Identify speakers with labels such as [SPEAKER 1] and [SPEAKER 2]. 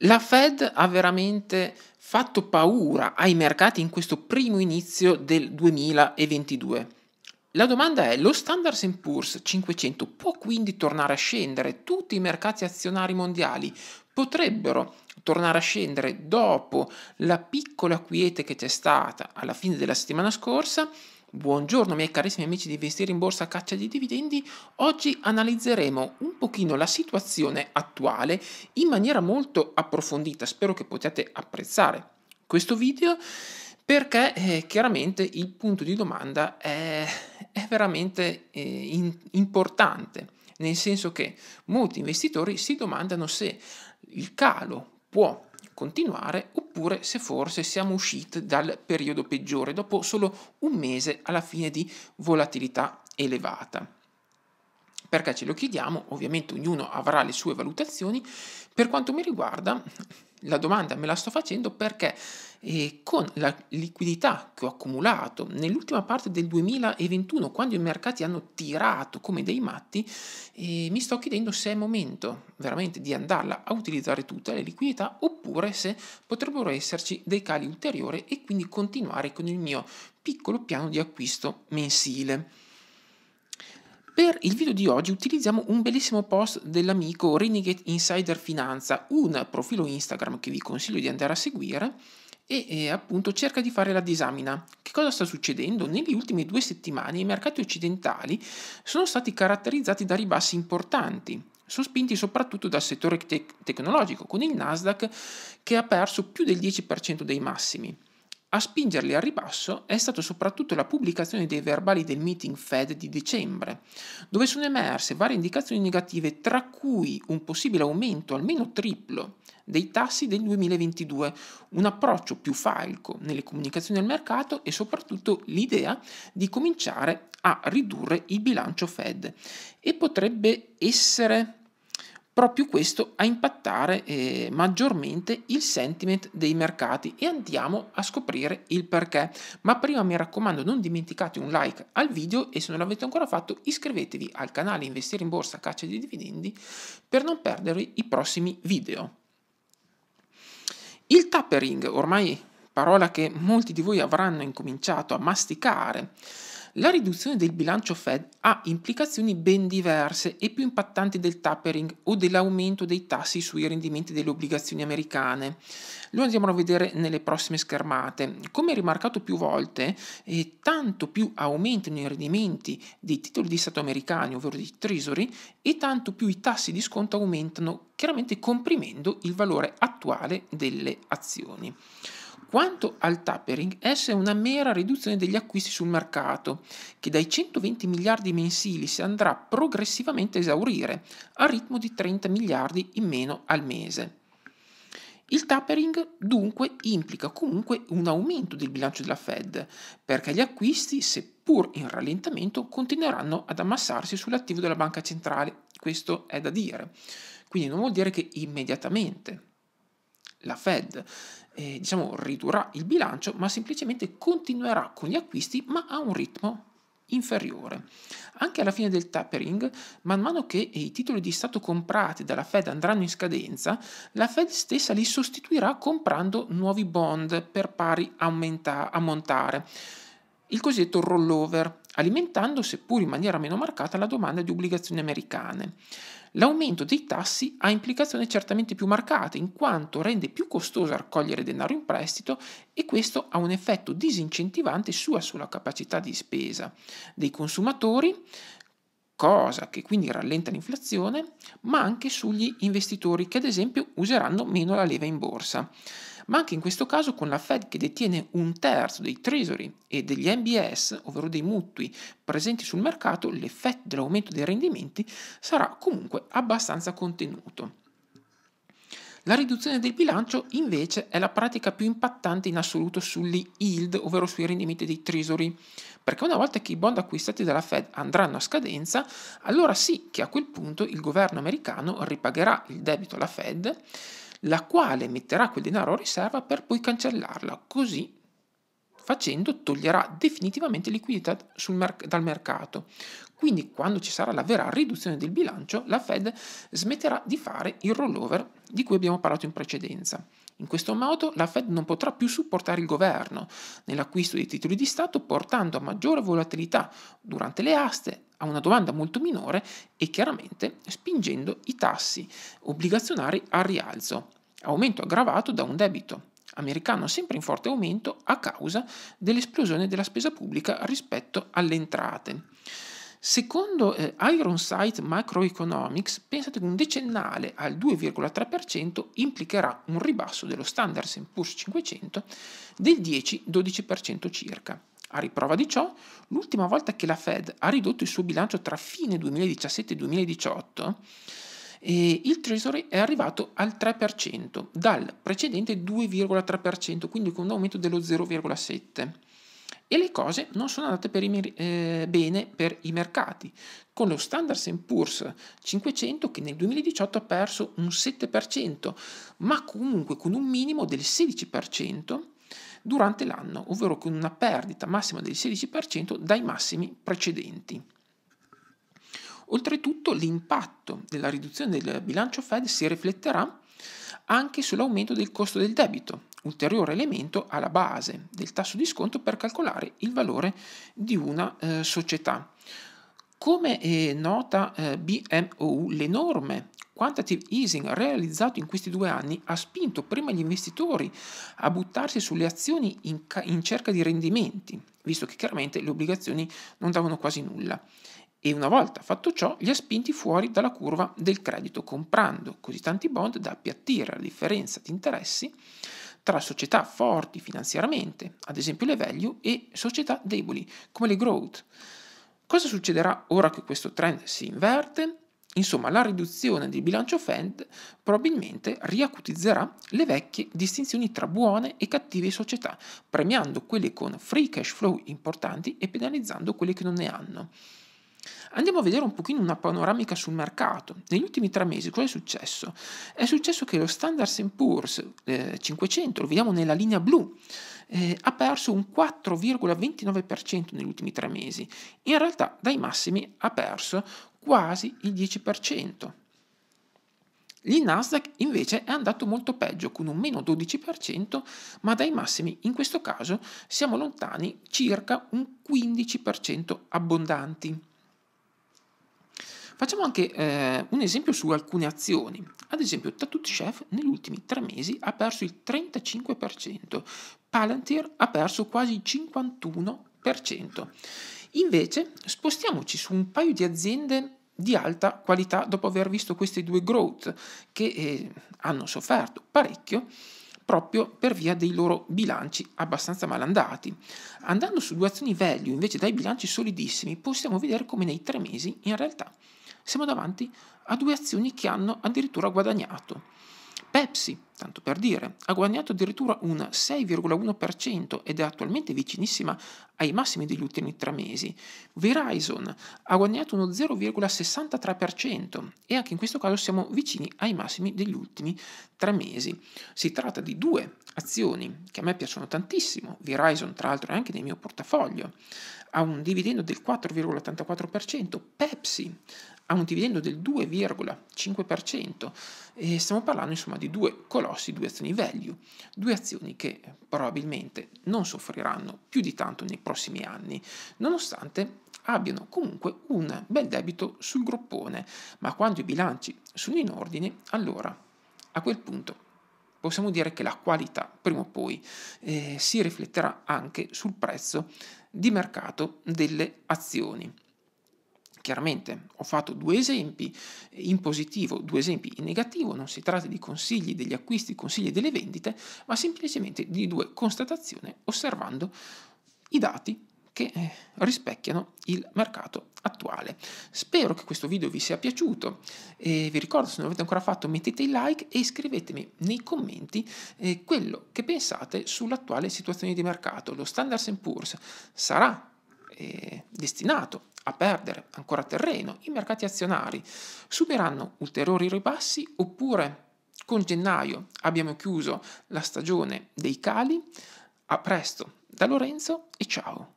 [SPEAKER 1] La Fed ha veramente fatto paura ai mercati in questo primo inizio del 2022. La domanda è, lo Standard Poor's 500 può quindi tornare a scendere? Tutti i mercati azionari mondiali potrebbero tornare a scendere dopo la piccola quiete che c'è stata alla fine della settimana scorsa? Buongiorno miei carissimi amici di Investire in Borsa a Caccia di Dividendi, oggi analizzeremo un pochino la situazione attuale in maniera molto approfondita, spero che possiate apprezzare questo video perché eh, chiaramente il punto di domanda è, è veramente eh, in, importante, nel senso che molti investitori si domandano se il calo può continuare oppure se forse siamo usciti dal periodo peggiore dopo solo un mese alla fine di volatilità elevata. Perché ce lo chiediamo? Ovviamente ognuno avrà le sue valutazioni. Per quanto mi riguarda, la domanda me la sto facendo perché eh, con la liquidità che ho accumulato nell'ultima parte del 2021, quando i mercati hanno tirato come dei matti, eh, mi sto chiedendo se è momento veramente di andarla a utilizzare tutta la liquidità oppure se potrebbero esserci dei cali ulteriori e quindi continuare con il mio piccolo piano di acquisto mensile. Per il video di oggi utilizziamo un bellissimo post dell'amico Renegade Insider Finanza, un profilo Instagram che vi consiglio di andare a seguire e eh, appunto cerca di fare la disamina. Che cosa sta succedendo? Negli ultimi due settimane i mercati occidentali sono stati caratterizzati da ribassi importanti, sospinti soprattutto dal settore tec- tecnologico, con il Nasdaq che ha perso più del 10% dei massimi. A spingerli al ribasso è stata soprattutto la pubblicazione dei verbali del meeting Fed di dicembre, dove sono emerse varie indicazioni negative, tra cui un possibile aumento almeno triplo dei tassi del 2022, un approccio più falco nelle comunicazioni al mercato e soprattutto l'idea di cominciare a ridurre il bilancio Fed e potrebbe essere proprio questo a impattare eh, maggiormente il sentiment dei mercati e andiamo a scoprire il perché. Ma prima mi raccomando non dimenticate un like al video e se non l'avete ancora fatto iscrivetevi al canale Investire in Borsa Caccia di Dividendi per non perdere i prossimi video. Il tappering, ormai parola che molti di voi avranno incominciato a masticare, la riduzione del bilancio Fed ha implicazioni ben diverse e più impattanti del tapering o dell'aumento dei tassi sui rendimenti delle obbligazioni americane. Lo andiamo a vedere nelle prossime schermate. Come rimarcato più volte, eh, tanto più aumentano i rendimenti dei titoli di Stato americani, ovvero dei Treasury, e tanto più i tassi di sconto aumentano, chiaramente comprimendo il valore attuale delle azioni. Quanto al tapering, essa è una mera riduzione degli acquisti sul mercato, che dai 120 miliardi mensili si andrà progressivamente a esaurire, a ritmo di 30 miliardi in meno al mese. Il tapering dunque implica comunque un aumento del bilancio della Fed, perché gli acquisti, seppur in rallentamento, continueranno ad ammassarsi sull'attivo della banca centrale. Questo è da dire. Quindi non vuol dire che immediatamente la Fed eh, diciamo, ridurrà il bilancio, ma semplicemente continuerà con gli acquisti, ma a un ritmo inferiore. Anche alla fine del tapering, man mano che i titoli di Stato comprati dalla Fed andranno in scadenza, la Fed stessa li sostituirà comprando nuovi bond per pari aumenta- ammontare, il cosiddetto rollover, alimentando seppur in maniera meno marcata la domanda di obbligazioni americane. L'aumento dei tassi ha implicazioni certamente più marcate, in quanto rende più costoso raccogliere denaro in prestito e questo ha un effetto disincentivante sulla, sulla capacità di spesa dei consumatori, cosa che quindi rallenta l'inflazione, ma anche sugli investitori che ad esempio useranno meno la leva in borsa ma anche in questo caso con la Fed che detiene un terzo dei treasury e degli MBS, ovvero dei mutui presenti sul mercato, l'effetto dell'aumento dei rendimenti sarà comunque abbastanza contenuto. La riduzione del bilancio invece è la pratica più impattante in assoluto sugli yield, ovvero sui rendimenti dei treasury, perché una volta che i bond acquistati dalla Fed andranno a scadenza, allora sì che a quel punto il governo americano ripagherà il debito alla Fed la quale metterà quel denaro a riserva per poi cancellarla. Così facendo toglierà definitivamente liquidità merc- dal mercato. Quindi quando ci sarà la vera riduzione del bilancio, la Fed smetterà di fare il rollover di cui abbiamo parlato in precedenza. In questo modo la Fed non potrà più supportare il governo nell'acquisto dei titoli di Stato portando a maggiore volatilità durante le aste, a una domanda molto minore e chiaramente spingendo i tassi obbligazionari al rialzo, aumento aggravato da un debito americano sempre in forte aumento a causa dell'esplosione della spesa pubblica rispetto alle entrate. Secondo eh, Ironsight Macroeconomics, pensate che un decennale al 2,3% implicherà un ribasso dello standard Poor's 500 del 10-12% circa. A riprova di ciò, l'ultima volta che la Fed ha ridotto il suo bilancio tra fine 2017 e 2018, eh, il Treasury è arrivato al 3% dal precedente 2,3%, quindi con un aumento dello 0,7% e le cose non sono andate per i, eh, bene per i mercati, con lo Standard Poor's 500 che nel 2018 ha perso un 7%, ma comunque con un minimo del 16% durante l'anno, ovvero con una perdita massima del 16% dai massimi precedenti. Oltretutto l'impatto della riduzione del bilancio Fed si rifletterà anche sull'aumento del costo del debito, ulteriore elemento alla base del tasso di sconto per calcolare il valore di una eh, società. Come eh, nota eh, BMO, l'enorme quantitative easing realizzato in questi due anni ha spinto prima gli investitori a buttarsi sulle azioni in, ca- in cerca di rendimenti, visto che chiaramente le obbligazioni non davano quasi nulla e una volta fatto ciò li ha spinti fuori dalla curva del credito comprando così tanti bond da appiattire la differenza di interessi tra società forti finanziariamente, ad esempio le value, e società deboli come le growth. Cosa succederà ora che questo trend si inverte? Insomma, la riduzione del bilancio Fed probabilmente riacutizzerà le vecchie distinzioni tra buone e cattive società, premiando quelle con free cash flow importanti e penalizzando quelle che non ne hanno. Andiamo a vedere un pochino una panoramica sul mercato. Negli ultimi tre mesi cosa è successo? È successo che lo Standard Poor's eh, 500, lo vediamo nella linea blu, eh, ha perso un 4,29% negli ultimi tre mesi. In realtà dai massimi ha perso quasi il 10%. Il Nasdaq invece è andato molto peggio con un meno 12%, ma dai massimi in questo caso siamo lontani circa un 15% abbondanti. Facciamo anche eh, un esempio su alcune azioni. Ad esempio, Tattoo Chef negli ultimi tre mesi ha perso il 35%, Palantir ha perso quasi il 51%. Invece, spostiamoci su un paio di aziende di alta qualità dopo aver visto queste due growth che eh, hanno sofferto parecchio proprio per via dei loro bilanci abbastanza malandati. Andando su due azioni value invece dai bilanci solidissimi possiamo vedere come nei tre mesi in realtà siamo davanti a due azioni che hanno addirittura guadagnato. Pepsi, tanto per dire, ha guadagnato addirittura un 6,1% ed è attualmente vicinissima ai massimi degli ultimi tre mesi. Verizon ha guadagnato uno 0,63% e anche in questo caso siamo vicini ai massimi degli ultimi tre mesi. Si tratta di due azioni che a me piacciono tantissimo. Verizon, tra l'altro, è anche nel mio portafoglio ha un dividendo del 4,84%, Pepsi ha un dividendo del 2,5%. E stiamo parlando insomma di due colossi, due azioni value, due azioni che probabilmente non soffriranno più di tanto nei prossimi anni, nonostante abbiano comunque un bel debito sul groppone, ma quando i bilanci sono in ordine, allora a quel punto possiamo dire che la qualità, prima o poi, eh, si rifletterà anche sul prezzo di mercato delle azioni. Chiaramente ho fatto due esempi eh, in positivo, due esempi in negativo, non si tratta di consigli degli acquisti, consigli delle vendite, ma semplicemente di due constatazioni osservando i dati che eh, rispecchiano il mercato attuale. Spero che questo video vi sia piaciuto e vi ricordo se non l'avete ancora fatto mettete il like e scrivetemi nei commenti eh, quello che pensate sull'attuale situazione di mercato. Lo Standard Poor's sarà eh, destinato a perdere ancora terreno, i mercati azionari subiranno ulteriori ribassi oppure con gennaio abbiamo chiuso la stagione dei cali. A presto da Lorenzo e ciao!